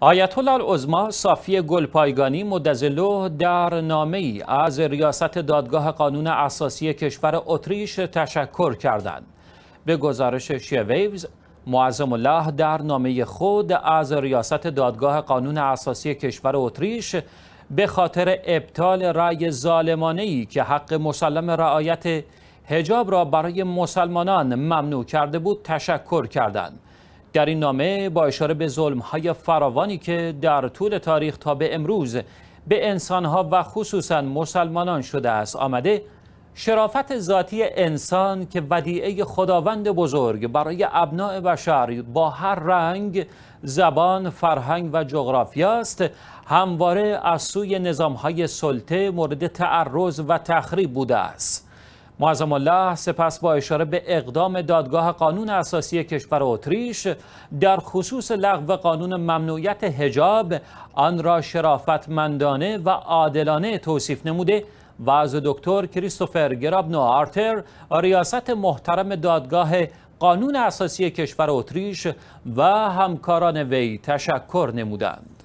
آیت الله العظما صافی گلپایگانی مدزلو در نامه ای از ریاست دادگاه قانون اساسی کشور اتریش تشکر کردند. به گزارش شیویوز معظم الله در نامه خود از ریاست دادگاه قانون اساسی کشور اتریش به خاطر ابطال رأی ظالمانه ای که حق مسلم رعایت حجاب را برای مسلمانان ممنوع کرده بود تشکر کردند. در این نامه با اشاره به های فراوانی که در طول تاریخ تا به امروز به انسان ها و خصوصا مسلمانان شده است آمده شرافت ذاتی انسان که ودیعه خداوند بزرگ برای ابناع بشر با هر رنگ، زبان، فرهنگ و جغرافیا است همواره از سوی های سلطه مورد تعرض و تخریب بوده است. معظم الله سپس با اشاره به اقدام دادگاه قانون اساسی کشور اتریش در خصوص لغو قانون ممنوعیت هجاب آن را شرافتمندانه و عادلانه توصیف نموده و از دکتر کریستوفر گرابنو آرتر ریاست محترم دادگاه قانون اساسی کشور اتریش و همکاران وی تشکر نمودند.